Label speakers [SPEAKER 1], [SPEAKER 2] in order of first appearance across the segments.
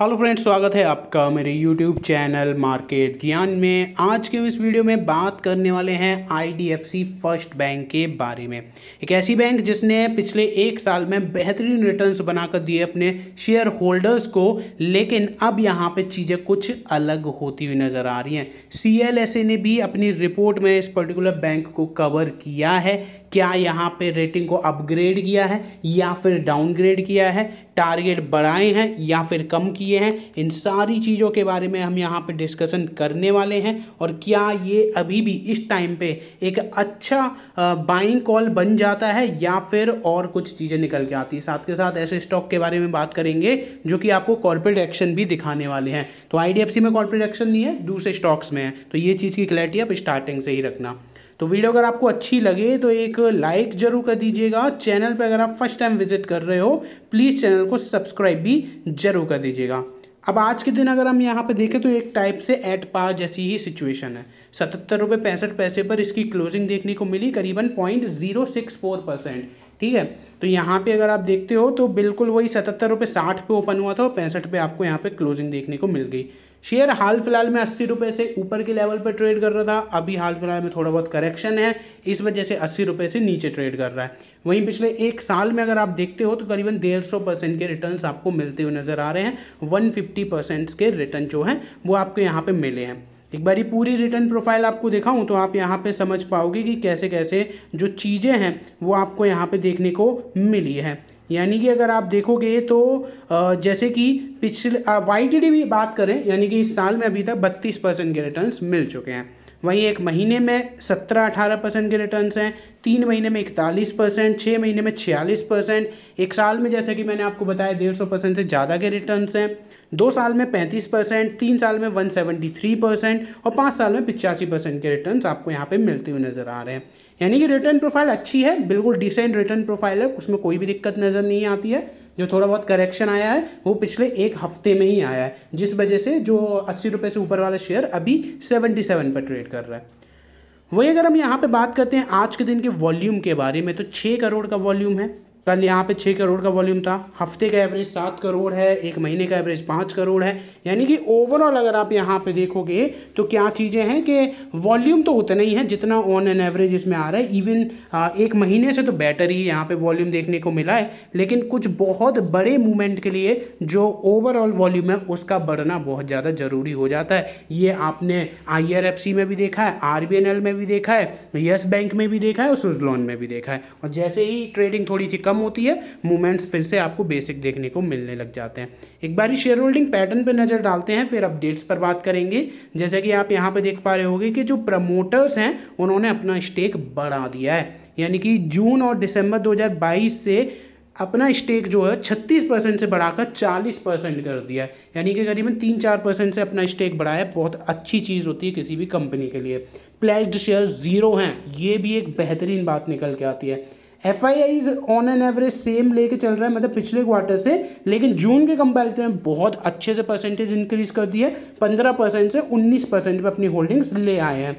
[SPEAKER 1] hello friends स्वागत है आपका मेरे यूट्यूब चैनल मार्केट ज्ञान में आज के इस वीडियो में बात करने वाले हैं आईडीएफसी फर्स्ट बैंक के बारे में एक ऐसी बैंक जिसने पिछले एक साल में बेहतरीन रिटर्न्स बनाकर दिए अपने शेयर होल्डर्स को लेकिन अब यहाँ पे चीज़ें कुछ अलग होती हुई नज़र आ रही हैं सी ने भी अपनी रिपोर्ट में इस पर्टिकुलर बैंक को कवर किया है क्या यहाँ पर रेटिंग को अपग्रेड किया है या फिर डाउनग्रेड किया है टारगेट बढ़ाए हैं या फिर कम किया किए हैं इन सारी चीज़ों के बारे में हम यहाँ पर डिस्कशन करने वाले हैं और क्या ये अभी भी इस टाइम पे एक अच्छा बाइंग कॉल बन जाता है या फिर और कुछ चीज़ें निकल के आती है साथ के साथ ऐसे स्टॉक के बारे में बात करेंगे जो कि आपको कॉर्पोरेट एक्शन भी दिखाने वाले हैं तो आई में कॉर्पोरेट एक्शन नहीं है दूसरे स्टॉक्स में है तो ये चीज़ की क्लैरिटी आप स्टार्टिंग से ही रखना तो वीडियो अगर आपको अच्छी लगे तो एक लाइक जरूर कर दीजिएगा चैनल पर अगर आप फर्स्ट टाइम विजिट कर रहे हो प्लीज़ चैनल को सब्सक्राइब भी जरूर कर दीजिएगा अब आज के दिन अगर हम यहाँ पे देखें तो एक टाइप से एट पार जैसी ही सिचुएशन है सतहत्तर रुपये पैंसठ पैसे पर इसकी क्लोजिंग देखने को मिली करीबन point zero six four percent ठीक है तो यहाँ पे अगर आप देखते हो तो बिल्कुल वही सतहत्तर रुपये साठ पे ओपन हुआ था और पैंसठ पे आपको यहाँ पे क्लोजिंग देखने को मिल गई शेयर हाल फिलहाल में अस्सी रुपये से ऊपर के लेवल पर ट्रेड कर रहा था अभी हाल फिलहाल में थोड़ा बहुत करेक्शन है इस वजह से अस्सी रुपये से नीचे ट्रेड कर रहा है वहीं पिछले एक साल में अगर आप देखते हो तो करीबन डेढ़ सौ परसेंट के रिटर्न आपको मिलते हुए नज़र आ रहे हैं वन फिफ्टी परसेंट के रिटर्न जो हैं वो आपको यहाँ पर मिले हैं एक बारी पूरी रिटर्न प्रोफाइल आपको दिखाऊं तो आप यहाँ पे समझ पाओगे कि कैसे कैसे जो चीज़ें हैं वो आपको यहाँ पे देखने को मिली है यानी कि अगर आप देखोगे तो जैसे कि पिछले वाई टी भी बात करें यानी कि इस साल में अभी तक बत्तीस परसेंट के रिटर्न मिल चुके हैं वहीं एक महीने में सत्रह अठारह परसेंट के रिटर्न हैं तीन महीने में इकतालीस परसेंट छः महीने में छियालीस परसेंट एक साल में जैसे कि मैंने आपको बताया डेढ़ सौ परसेंट से ज़्यादा के रिटर्न्स हैं दो साल में पैंतीस परसेंट तीन साल में वन सेवेंटी थ्री परसेंट और पाँच साल में पिचासी परसेंट के रिटर्न आपको यहाँ पर मिलते हुए नज़र आ रहे हैं यानी कि रिटर्न प्रोफाइल अच्छी है बिल्कुल डिसेंट रिटर्न प्रोफाइल है उसमें कोई भी दिक्कत नज़र नहीं आती है जो थोड़ा बहुत करेक्शन आया है वो पिछले एक हफ्ते में ही आया है जिस वजह से जो अस्सी रुपये से ऊपर वाला शेयर अभी सेवेंटी सेवन पर ट्रेड कर रहा है वही अगर हम यहाँ पे बात करते हैं आज के दिन के वॉल्यूम के बारे में तो छः करोड़ का वॉल्यूम है कल यहाँ पे छः करोड़ का वॉल्यूम था हफ्ते का एवरेज सात करोड़ है एक महीने का एवरेज पाँच करोड़ है यानी कि ओवरऑल अगर आप यहाँ पे देखोगे तो क्या चीज़ें हैं कि वॉल्यूम तो उतना ही है जितना ऑन एन एवरेज इसमें आ रहा है इवन एक महीने से तो बेटर ही यहाँ पे वॉल्यूम देखने को मिला है लेकिन कुछ बहुत बड़े मूवमेंट के लिए जो ओवरऑल वॉल्यूम है उसका बढ़ना बहुत ज़्यादा ज़रूरी हो जाता है ये आपने आई में भी देखा है आर में भी देखा है येस बैंक में भी देखा है और सुजलॉन में भी देखा है और जैसे ही ट्रेडिंग थोड़ी सी कम कम होती है मूवमेंट्स फिर से आपको बेसिक देखने को मिलने लग जाते हैं एक बार शेयर होल्डिंग पैटर्न पर नज़र डालते हैं फिर अपडेट्स पर बात करेंगे जैसे कि आप यहाँ पर देख पा रहे होगे कि जो प्रमोटर्स हैं उन्होंने अपना स्टेक बढ़ा दिया है यानी कि जून और दिसंबर 2022 से अपना स्टेक जो है 36 परसेंट से बढ़ाकर 40 परसेंट कर दिया है यानी कि करीबन तीन चार परसेंट से अपना स्टेक बढ़ाया बहुत अच्छी चीज़ होती है किसी भी कंपनी के लिए प्लेज्ड शेयर ज़ीरो हैं ये भी एक बेहतरीन बात निकल के आती है F I on an average same लेके चल रहा है मतलब पिछले क्वार्टर से लेकिन जून के कंपैरिजन में बहुत अच्छे से परसेंटेज इंक्रीज कर दी है पंद्रह परसेंट से उन्नीस परसेंट पर अपनी होल्डिंग्स ले आए हैं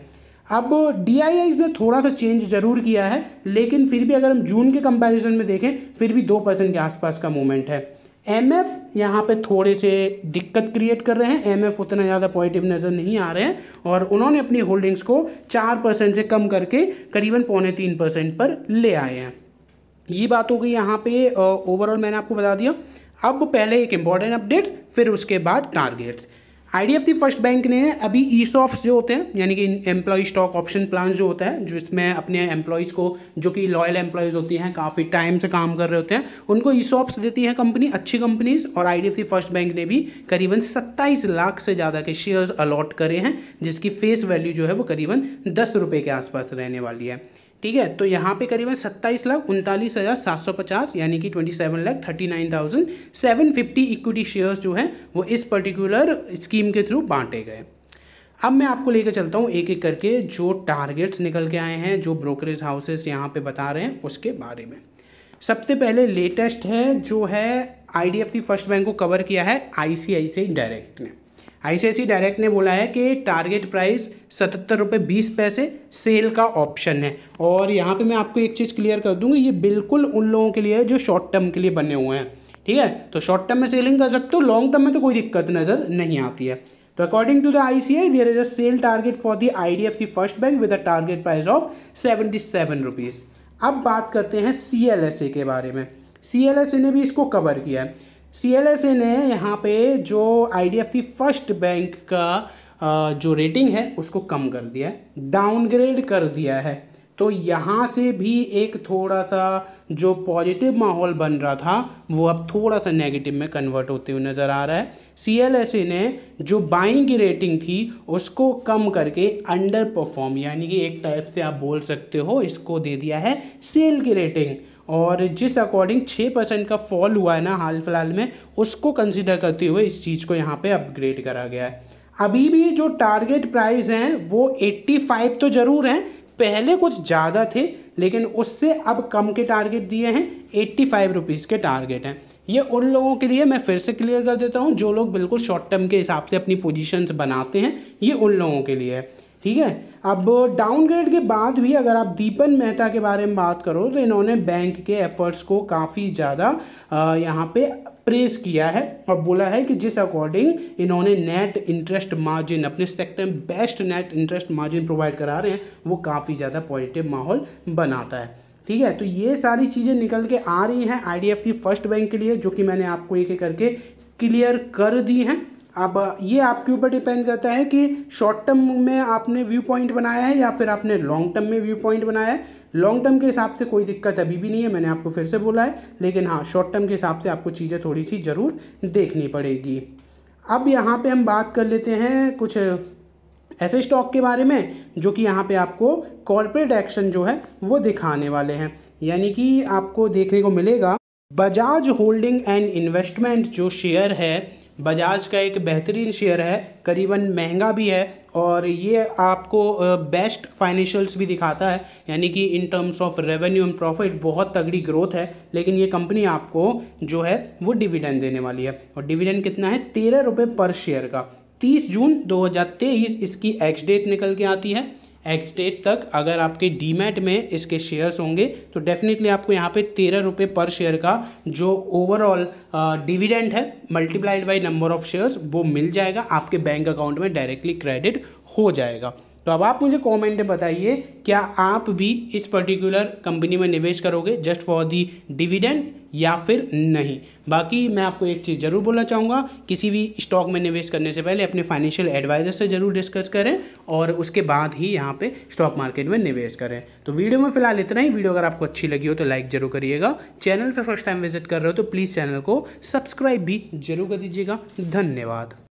[SPEAKER 1] अब डी आई ने थोड़ा सा चेंज जरूर किया है लेकिन फिर भी अगर हम जून के कंपैरिजन में देखें फिर भी दो परसेंट के आसपास का मूवमेंट है एम एफ यहाँ पर थोड़े से दिक्कत क्रिएट कर रहे हैं एम एफ उतना ज़्यादा पॉजिटिव नज़र नहीं आ रहे हैं और उन्होंने अपनी होल्डिंग्स को चार परसेंट से कम करके करीबन पौने तीन परसेंट पर ले आए हैं ये बात हो गई यहाँ पे ओवरऑल मैंने आपको बता दिया अब पहले एक इम्पॉर्टेंट अपडेट फिर उसके बाद टारगेट्स आईडीएफसी फर्स्ट बैंक ने अभी ई e जो होते हैं यानी कि एम्प्लॉय स्टॉक ऑप्शन प्लान जो होता है जिसमें अपने एम्प्लॉयज़ को जो कि लॉयल एम्प्लॉयज़ होती हैं काफ़ी टाइम से काम कर रहे होते हैं उनको ई e देती है कंपनी अच्छी कंपनीज और आईडीएफसी फर्स्ट बैंक ने भी करीबन सत्ताईस लाख से ज़्यादा के शेयर्स अलॉट करे हैं जिसकी फेस वैल्यू जो है वो करीबन दस रुपये के आसपास रहने वाली है ठीक है तो यहाँ पे करीबन सत्ताईस लाख उनतालीस हज़ार सात सौ पचास यानी कि twenty seven lakh thirty nine thousand seven fifty equity shares जो हैं वो इस पर्टिकुलर स्कीम के थ्रू बांटे गए अब मैं आपको लेकर चलता हूँ एक एक करके जो टारगेट्स निकल के आए हैं जो ब्रोकरेज हाउसेस यहाँ पे बता रहे हैं उसके बारे में सबसे पहले लेटेस्ट है जो है आई डी फर्स्ट बैंक को कवर किया है आई डायरेक्ट ने आईसीआईसी डायरेक्ट ने बोला है कि टारगेट प्राइस सतहत्तर रुपये बीस पैसे सेल का ऑप्शन है और यहाँ पे मैं आपको एक चीज़ क्लियर कर दूँगी ये बिल्कुल उन लोगों के लिए है जो शॉर्ट टर्म के लिए बने हुए हैं ठीक है तो शॉर्ट टर्म में सेलिंग कर सकते हो लॉन्ग टर्म में तो कोई दिक्कत नज़र नहीं आती है तो according to the I C I there is a sell target for the I D F C first bank with a target price of seventy seven rupees अब बात करते हैं सी एल एस ए के बारे में C L S A ने भी इसको कवर किया है सी ने यहाँ पे जो आई सी फर्स्ट बैंक का जो रेटिंग है उसको कम कर दिया है डाउनग्रेड कर दिया है तो यहाँ से भी एक थोड़ा सा जो पॉजिटिव माहौल बन रहा था वो अब थोड़ा सा नेगेटिव में कन्वर्ट होते हुए नज़र आ रहा है सी ने जो बाइंग की रेटिंग थी उसको कम करके अंडर परफॉर्म यानी कि एक टाइप से आप बोल सकते हो इसको दे दिया है सेल की रेटिंग और जिस अकॉर्डिंग छः परसेंट का फॉल हुआ है ना हाल फिलहाल में उसको कंसिडर करते हुए इस चीज़ को यहाँ पे अपग्रेड करा गया है अभी भी जो टारगेट प्राइस हैं वो 85 तो ज़रूर हैं पहले कुछ ज़्यादा थे लेकिन उससे अब कम के टारगेट दिए हैं एट्टी फाइव रुपीज़ के टारगेट हैं ये उन लोगों के लिए मैं फिर से क्लियर कर देता हूँ जो लोग बिल्कुल शॉर्ट टर्म के हिसाब से अपनी पोजिशन बनाते हैं ये उन लोगों के लिए है ठीक है अब डाउनग्रेड के बाद भी अगर आप दीपन मेहता के बारे में बात करो तो इन्होंने बैंक के एफर्ट्स को काफ़ी ज़्यादा यहाँ पे प्रेस किया है और बोला है कि जिस अकॉर्डिंग इन्होंने नेट इंटरेस्ट मार्जिन अपने सेक्टर में best net interest margin provide करा रहे हैं वो काफ़ी ज़्यादा पॉजिटिव माहौल बनाता है ठीक है तो ये सारी चीज़ें निकल के आ रही हैं आई फर्स्ट बैंक के लिए जो कि मैंने आपको एक एक करके क्लियर कर दी हैं अब ये आपके ऊपर डिपेंड करता है कि शॉर्ट टर्म में आपने व्यू पॉइंट बनाया है या फिर आपने लॉन्ग टर्म में व्यू पॉइंट बनाया है लॉन्ग टर्म के हिसाब से कोई दिक्कत अभी भी नहीं है मैंने आपको फिर से बोला है लेकिन हाँ शॉर्ट टर्म के हिसाब से आपको चीज़ें थोड़ी सी ज़रूर देखनी पड़ेगी अब यहाँ पर हम बात कर लेते हैं कुछ ऐसे स्टॉक के बारे में जो कि यहाँ पर आपको कॉरपोरेट एक्शन जो है वो दिखाने वाले हैं यानी कि आपको देखने को मिलेगा बजाज होल्डिंग एंड इन्वेस्टमेंट जो शेयर है बजाज का एक बेहतरीन शेयर है करीबन महंगा भी है और ये आपको बेस्ट फाइनेंशियल्स भी दिखाता है यानी कि in terms of revenue and profit बहुत तगड़ी ग्रोथ है लेकिन ये कंपनी आपको जो है वो डिविडेंड देने वाली है और डिविडेंड कितना है तेरह रुपये पर शेयर का तीस जून दो इसकी एक्स डेट निकल के आती है एक्स डेट तक अगर आपके डीमैट में इसके शेयर्स होंगे तो डेफिनेटली आपको यहाँ पे तेरह रुपये पर शेयर का जो ओवरऑल डिविडेंड है multiplied by number of shares वो मिल जाएगा आपके बैंक अकाउंट में डायरेक्टली क्रेडिट हो जाएगा तो अब आप मुझे कमेंट में बताइए क्या आप भी इस पर्टिकुलर कंपनी में निवेश करोगे जस्ट फॉर दी डिविडेंड या फिर नहीं बाकी मैं आपको एक चीज़ ज़रूर बोलना चाहूँगा किसी भी स्टॉक में निवेश करने से पहले अपने फाइनेंशियल एडवाइज़र से ज़रूर डिस्कस करें और उसके बाद ही यहाँ पे स्टॉक मार्केट में निवेश करें तो वीडियो में फिलहाल इतना ही वीडियो अगर आपको अच्छी लगी हो तो लाइक ज़रूर करिएगा चैनल पर फर्स्ट टाइम विजिट कर रहे हो तो प्लीज़ चैनल को सब्सक्राइब भी जरूर कर दीजिएगा धन्यवाद